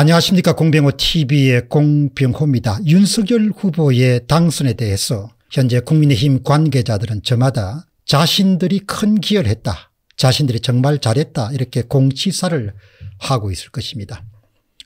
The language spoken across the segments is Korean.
안녕하십니까 공병호TV의 공병호입니다. 윤석열 후보의 당선에 대해서 현재 국민의힘 관계자들은 저마다 자신들이 큰 기여를 했다. 자신들이 정말 잘했다 이렇게 공치사를 하고 있을 것입니다.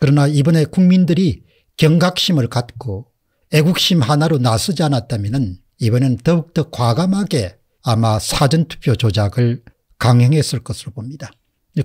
그러나 이번에 국민들이 경각심을 갖고 애국심 하나로 나서지 않았다면 이번엔 더욱더 과감하게 아마 사전투표 조작을 강행했을 것으로 봅니다.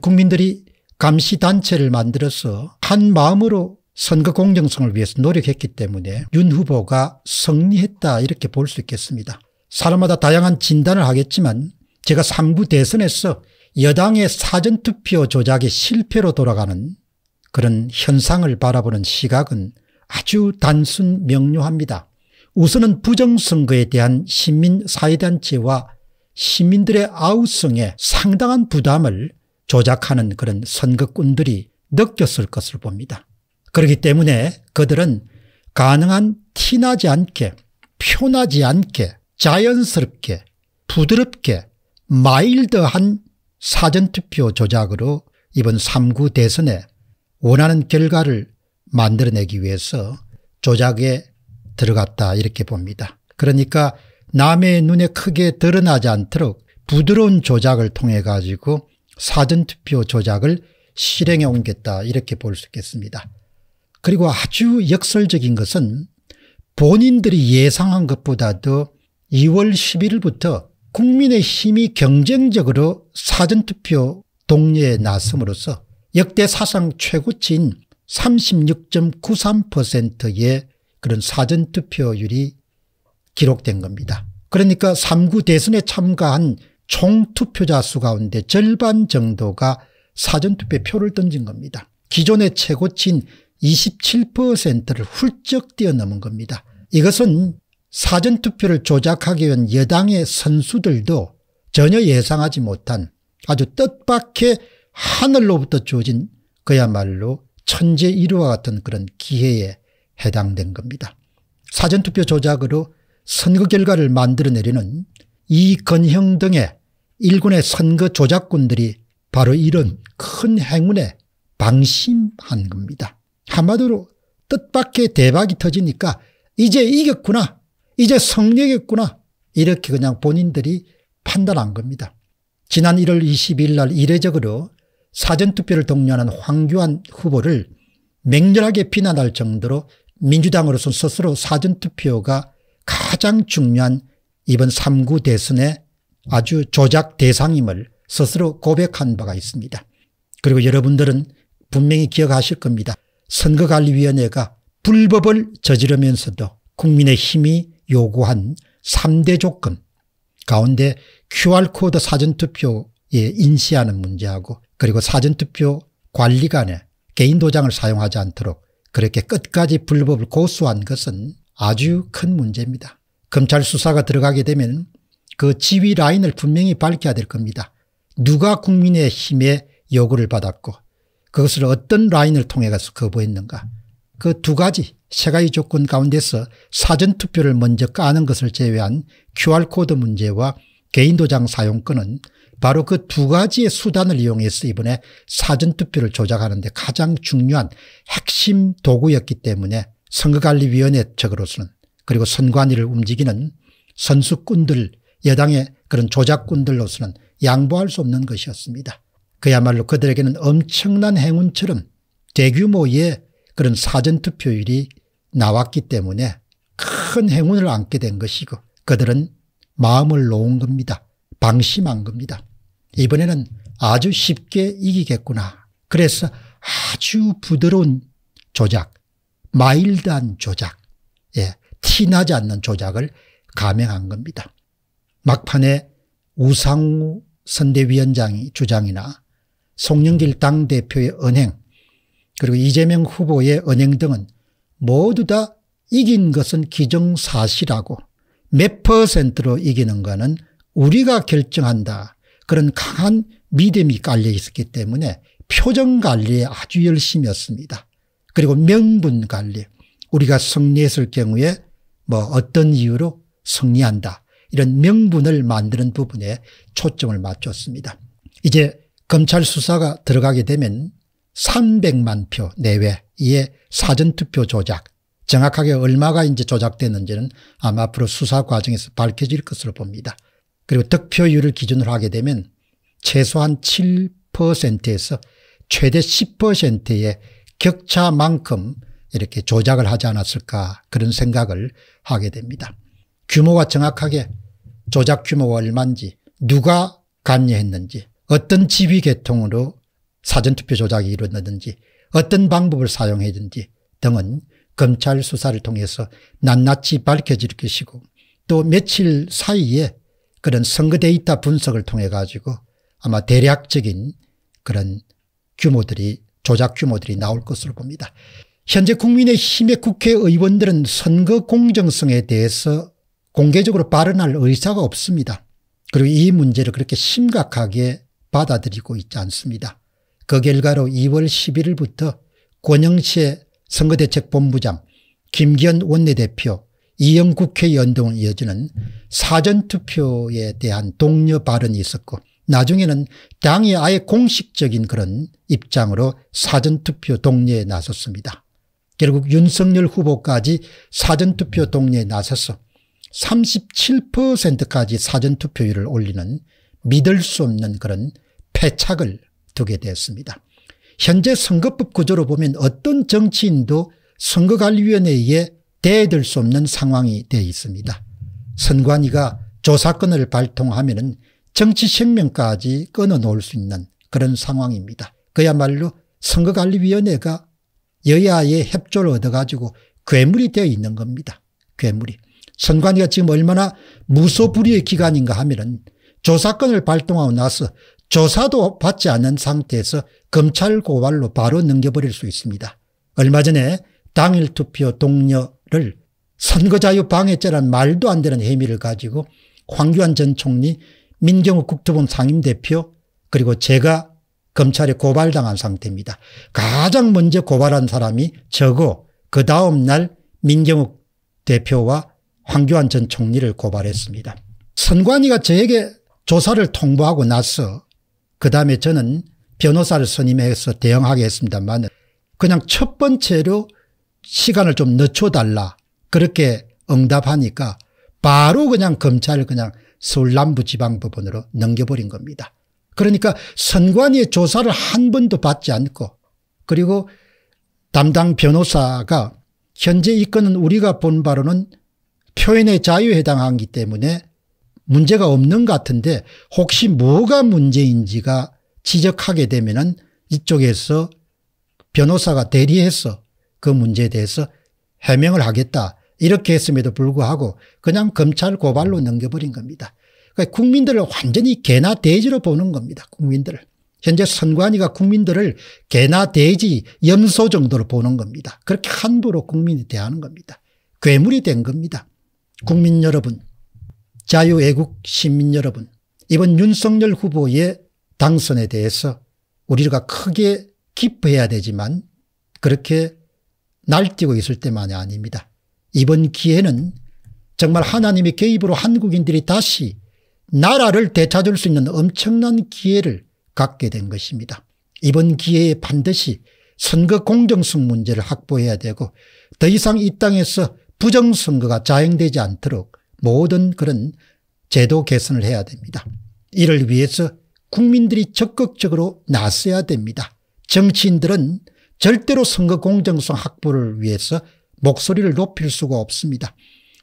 국민들이 감시단체를 만들어서 한 마음으로 선거 공정성을 위해서 노력했기 때문에 윤 후보가 승리했다 이렇게 볼 수 있겠습니다. 사람마다 다양한 진단을 하겠지만 제가 3부 대선에서 여당의 사전투표 조작이 실패로 돌아가는 그런 현상을 바라보는 시각은 아주 단순 명료합니다. 우선은 부정선거에 대한 시민사회단체와 시민들의 아우성에 상당한 부담을 조작하는 그런 선거꾼들이 느꼈을 것을 봅니다. 그렇기 때문에 그들은 가능한 티나지 않게 표나지 않게 자연스럽게 부드럽게 마일드한 사전투표 조작으로 이번 3구 대선에 원하는 결과를 만들어내기 위해서 조작에 들어갔다 이렇게 봅니다. 그러니까 남의 눈에 크게 드러나지 않도록 부드러운 조작을 통해 가지고 사전투표 조작을 실행해 옮겼다 이렇게 볼 수 있겠습니다. 그리고 아주 역설적인 것은 본인들이 예상한 것보다도 2월 10일부터 국민의힘이 경쟁적으로 사전투표 동료에 나섬으로써 역대 사상 최고치인 36.93%의 그런 사전투표율이 기록된 겁니다. 그러니까 3구 대선에 참가한 총 투표자 수 가운데 절반 정도가 사전투표에 표를 던진 겁니다. 기존의 최고치인 27%를 훌쩍 뛰어넘은 겁니다. 이것은 사전투표를 조작하기 위한 여당의 선수들도 전혀 예상하지 못한 아주 뜻밖의 하늘로부터 주어진 그야말로 천재 1우와 같은 그런 기회에 해당된 겁니다. 사전투표 조작으로 선거 결과를 만들어내려는 이건형 등의 일군의 선거 조작군들이 바로 이런 큰 행운에 방심한 겁니다. 한마디로 뜻밖의 대박이 터지니까 이제 이겼구나 이제 성리했구나 이렇게 그냥 본인들이 판단한 겁니다. 지난 1월 22일 날 이례적으로 사전투표를 독려하는 황교안 후보를 맹렬하게 비난할 정도로 민주당으로서 스스로 사전투표가 가장 중요한 이번 3구 대선의 아주 조작 대상임을 스스로 고백한 바가 있습니다. 그리고 여러분들은 분명히 기억하실 겁니다. 선거관리위원회가 불법을 저지르면서도 국민의 힘이 요구한 3대 조건 가운데 QR코드 사전투표에 인시하는 문제하고 그리고 사전투표 관리관에 개인 도장을 사용하지 않도록 그렇게 끝까지 불법을 고수한 것은 아주 큰 문제입니다. 검찰 수사가 들어가게 되면 그 지휘 라인을 분명히 밝혀야 될 겁니다. 누가 국민의 힘의 요구를 받았고 그것을 어떤 라인을 통해 가서 거부했는가. 그 두 가지 세 가지 조건 가운데서 사전투표를 먼저 까는 것을 제외한 QR코드 문제와 개인도장 사용권은 바로 그 두 가지의 수단을 이용해서 이번에 사전투표를 조작하는 데 가장 중요한 핵심 도구였기 때문에 선거관리위원회 측으로서는 그리고 선관위를 움직이는 선수꾼들 여당의 그런 조작꾼들로서는 양보할 수 없는 것이었습니다. 그야말로 그들에게는 엄청난 행운처럼 대규모의 그런 사전투표율이 나왔기 때문에 큰 행운을 안게 된 것이고 그들은 마음을 놓은 겁니다. 방심한 겁니다. 이번에는 아주 쉽게 이기겠구나. 그래서 아주 부드러운 조작, 마일드한 조작, 예, 티나지 않는 조작을 감행한 겁니다. 막판에 우상우 선대위원장이 주장이나 송영길 당대표의 언행 그리고 이재명 후보의 언행 등은 모두 다 이긴 것은 기정사실하고 몇 퍼센트로 이기는 것은 우리가 결정한다 그런 강한 믿음이 깔려 있었기 때문에 표정 관리에 아주 열심히 었습니다 그리고 명분 관리 우리가 승리했을 경우에 뭐 어떤 이유로 승리한다 이런 명분을 만드는 부분에 초점을 맞췄습니다. 이제 검찰 수사가 들어가게 되면 300만 표 내외의 사전투표 조작 정확하게 얼마가 이제 조작됐는지는 아마 앞으로 수사 과정에서 밝혀질 것으로 봅니다. 그리고 득표율을 기준으로 하게 되면 최소한 7%에서 최대 10%의 격차만큼 이렇게 조작을 하지 않았을까 그런 생각을 하게 됩니다. 규모가 정확하게 조작 규모가 얼만지 누가 관여했는지 어떤 지휘 계통으로 사전투표 조작이 이루어졌는지 어떤 방법을 사용했는지 등은 검찰 수사를 통해서 낱낱이 밝혀질 것이고 또 며칠 사이에 그런 선거 데이터 분석을 통해 가지고 아마 대략적인 그런 규모들이 조작 규모들이 나올 것으로 봅니다. 현재 국민의힘의 국회의원들은 선거 공정성에 대해서 공개적으로 발언할 의사가 없습니다. 그리고 이 문제를 그렇게 심각하게 받아들이고 있지 않습니다. 그 결과로 2월 11일부터 권영세 선거대책본부장, 김기현 원내대표, 이영 국회의원 등 이어지는 사전투표에 대한 동료 발언이 있었고 나중에는 당의 아예 공식적인 그런 입장으로 사전투표 동료에 나섰습니다. 결국 윤석열 후보까지 사전투표 동료에 나섰습니다 37%까지 사전투표율을 올리는 믿을 수 없는 그런 패착을 두게 됐습니다. 현재 선거법 구조로 보면 어떤 정치인도 선거관리위원회에 대들 해수 없는 상황이 되어 있습니다. 선관위가 조사권을 발동하면 정치 생명까지 끊어놓을 수 있는 그런 상황입니다. 그야말로 선거관리위원회가 여야의 협조를 얻어가지고 괴물이 되어 있는 겁니다. 괴물이. 선관위가 지금 얼마나 무소불위의 기간인가 하면은 조사권을 발동하고 나서 조사도 받지 않은 상태에서 검찰 고발로 바로 넘겨버릴 수 있습니다. 얼마 전에 당일 투표 동료를 선거자유 방해죄란 말도 안 되는 혐의를 가지고 황교안 전 총리, 민경욱 국토본 상임대표 그리고 제가 검찰에 고발당한 상태입니다. 가장 먼저 고발한 사람이 저고 그 다음 날 민경욱 대표와 황교안 전 총리를 고발했습니다. 선관위가 저에게 조사를 통보하고 나서 그 다음에 저는 변호사를 선임해서 대응하게 했습니다만 그냥 첫 번째로 시간을 좀 늦춰달라 그렇게 응답하니까 바로 그냥 검찰을 그냥 서울 남부지방법원으로 넘겨버린 겁니다. 그러니까 선관위의 조사를 한 번도 받지 않고 그리고 담당 변호사가 현재 이 건은 우리가 본 바로는 표현의 자유에 해당하기 때문에 문제가 없는 것 같은데 혹시 뭐가 문제인지가 지적하게 되면 은 이쪽에서 변호사가 대리해서 그 문제에 대해서 해명을 하겠다 이렇게 했음에도 불구하고 그냥 검찰 고발로 넘겨버린 겁니다. 그러니까 국민들을 완전히 개나 돼지로 보는 겁니다. 국민들을. 현재 선관위가 국민들을 개나 돼지 염소 정도로 보는 겁니다. 그렇게 함부로 국민이 대하는 겁니다. 괴물이 된 겁니다. 국민 여러분 자유애국 시민 여러분 이번 윤석열 후보의 당선에 대해서 우리가 크게 기뻐해야 되지만 그렇게 날뛰고 있을 때만이 아닙니다. 이번 기회는 정말 하나님의 개입으로 한국인들이 다시 나라를 되찾을 수 있는 엄청난 기회를 갖게 된 것입니다. 이번 기회에 반드시 선거 공정성 문제를 확보해야 되고 더 이상 이 땅에서 부정선거가 자행되지 않도록 모든 그런 제도 개선을 해야 됩니다. 이를 위해서 국민들이 적극적으로 나서야 됩니다. 정치인들은 절대로 선거 공정성 확보를 위해서 목소리를 높일 수가 없습니다.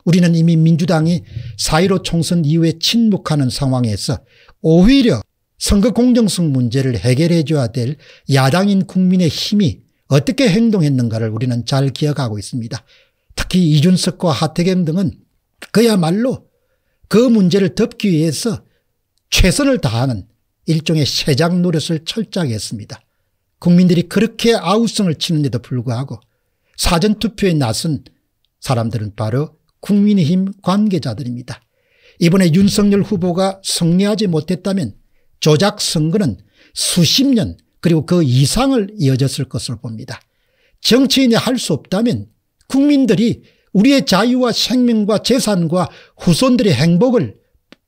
우리는 이미 민주당이 4.15 총선 이후에 침묵하는 상황에서 오히려 선거 공정성 문제를 해결해 줘야 될 야당인 국민의 힘이 어떻게 행동했는가를 우리는 잘 기억하고 있습니다. 특히 이준석과 하태경 등은 그야말로 그 문제를 덮기 위해서 최선을 다하는 일종의 세장 노릇을 철저하게 했습니다. 국민들이 그렇게 아우성을 치는데도 불구하고 사전투표에 나선 사람들은 바로 국민의힘 관계자들입니다. 이번에 윤석열 후보가 승리하지 못했다면 조작 선거는 수십 년 그리고 그 이상을 이어졌을 것으로 봅니다. 정치인이 할 수 없다면 국민들이 우리의 자유와 생명과 재산과 후손들의 행복을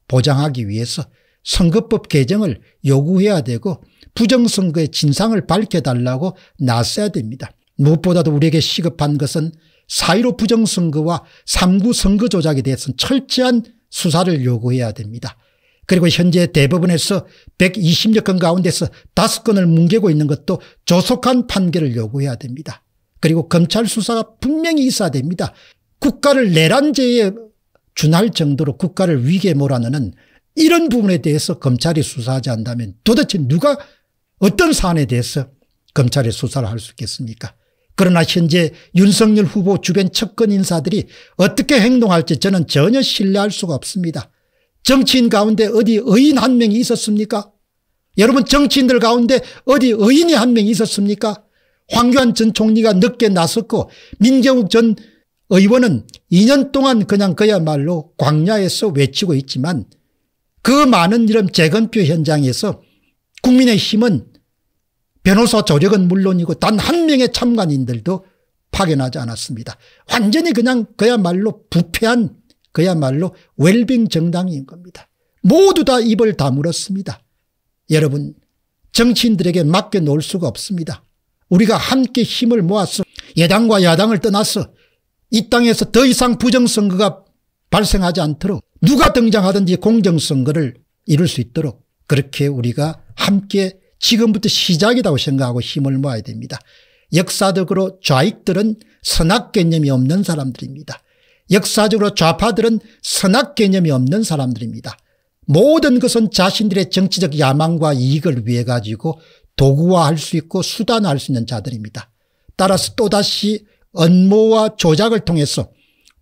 보장하기 위해서 선거법 개정을 요구해야 되고 부정선거의 진상을 밝혀달라고 나서야 됩니다. 무엇보다도 우리에게 시급한 것은 사1로 부정선거와 3구 선거 조작에 대해서 철저한 수사를 요구해야 됩니다. 그리고 현재 대법원에서 120여 건 가운데서 5건을 뭉개고 있는 것도 조속한 판결을 요구해야 됩니다. 그리고 검찰 수사가 분명히 있어야 됩니다. 국가를 내란죄에 준할 정도로 국가를 위기에 몰아넣는 이런 부분에 대해서 검찰이 수사하지 않다면 도대체 누가 어떤 사안에 대해서 검찰이 수사를 할 수 있겠습니까? 그러나 현재 윤석열 후보 주변 측근 인사들이 어떻게 행동할지 저는 전혀 신뢰할 수가 없습니다. 정치인 가운데 어디 의인 한 명이 있었습니까? 여러분 정치인들 가운데 어디 의인이 한 명이 있었습니까? 황교안 전 총리가 늦게 나섰고 민경욱 전 의원은 2년 동안 그냥 그야말로 광야에서 외치고 있지만 그 많은 이런 재건표 현장에서 국민의힘은 변호사 조력은 물론이고 단 한 명의 참관인들도 파견하지 않았습니다. 완전히 그냥 그야말로 부패한 그야말로 웰빙 정당인 겁니다. 모두 다 입을 다물었습니다. 여러분 정치인들에게 맡겨놓을 수가 없습니다. 우리가 함께 힘을 모았어 예당과 야당을 떠나서 이 땅에서 더 이상 부정선거가 발생하지 않도록 누가 등장하든지 공정선거를 이룰 수 있도록 그렇게 우리가 함께 지금부터 시작이라고 생각하고 힘을 모아야 됩니다. 역사적으로 좌익들은 선악 개념이 없는 사람들입니다. 역사적으로 좌파들은 선악 개념이 없는 사람들입니다. 모든 것은 자신들의 정치적 야망과 이익을 위해 가지고 도구화할 수 있고 수단화할 수 있는 자들입니다. 따라서 또다시 언모와 조작을 통해서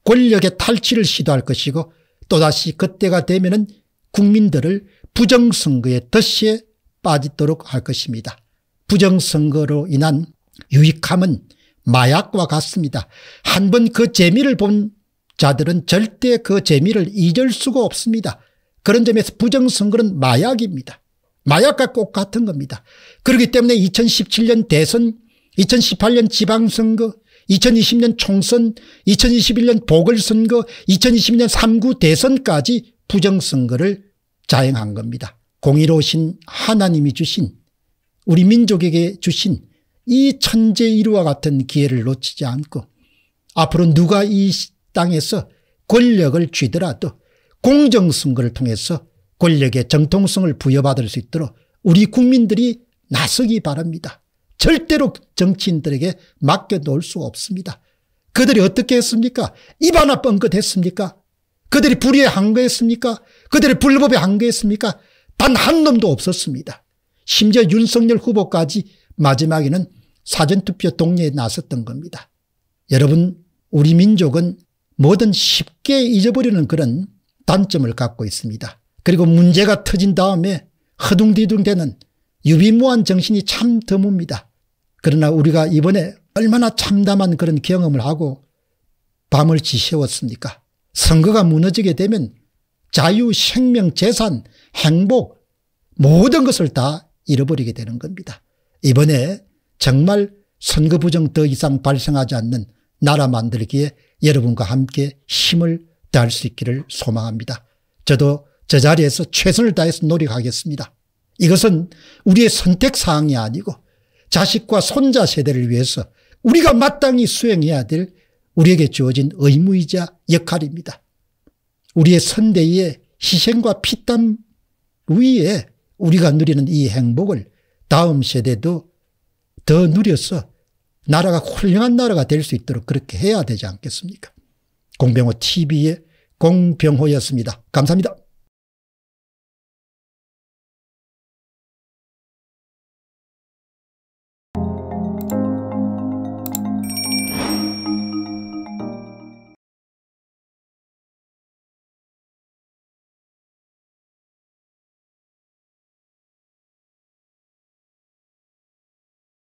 권력의 탈취를 시도할 것이고 또다시 그때가 되면 국민들을 부정선거의 덫에 빠지도록 할 것입니다. 부정선거로 인한 유익함은 마약과 같습니다. 한 번 그 재미를 본 자들은 절대 그 재미를 잊을 수가 없습니다. 그런 점에서 부정선거는 마약입니다. 마약과 똑같은 겁니다. 그렇기 때문에 2017년 대선 2018년 지방선거 2020년 총선 2021년 보궐선거 2020년 3구 대선까지 부정선거를 자행한 겁니다. 공의로우신 하나님이 주신 우리 민족에게 주신 이천재이루 같은 기회를 놓치지 않고 앞으로 누가 이 땅에서 권력을 쥐더라도 공정선거를 통해서 권력의 정통성을 부여받을 수 있도록 우리 국민들이 나서기 바랍니다. 절대로 정치인들에게 맡겨놓을 수 없습니다. 그들이 어떻게 했습니까? 입 하나 뻥긋했습니까? 그들이 불의에 항거했습니까 그들이 불법에 항거했습니까단 한 놈도 없었습니다. 심지어 윤석열 후보까지 마지막에는 사전투표 동료에 나섰던 겁니다. 여러분 우리 민족은 뭐든 쉽게 잊어버리는 그런 단점을 갖고 있습니다. 그리고 문제가 터진 다음에 허둥디둥대는 유비무한 정신이 참 드뭅니다. 그러나 우리가 이번에 얼마나 참담한 그런 경험을 하고 밤을 지새웠습니까 선거가 무너지게 되면 자유, 생명, 재산, 행복 모든 것을 다 잃어버리게 되는 겁니다. 이번에 정말 선거 부정 더 이상 발생하지 않는 나라 만들기에 여러분과 함께 힘을 다할 수 있기를 소망합니다. 저도 제 자리에서 최선을 다해서 노력하겠습니다. 이것은 우리의 선택사항이 아니고 자식과 손자 세대를 위해서 우리가 마땅히 수행해야 될 우리에게 주어진 의무이자 역할입니다. 우리의 선대의 희생과 피땀 위에 우리가 누리는 이 행복을 다음 세대도 더 누려서 나라가 훌륭한 나라가 될 수 있도록 그렇게 해야 되지 않겠습니까? 공병호 TV의 공병호였습니다. 감사합니다.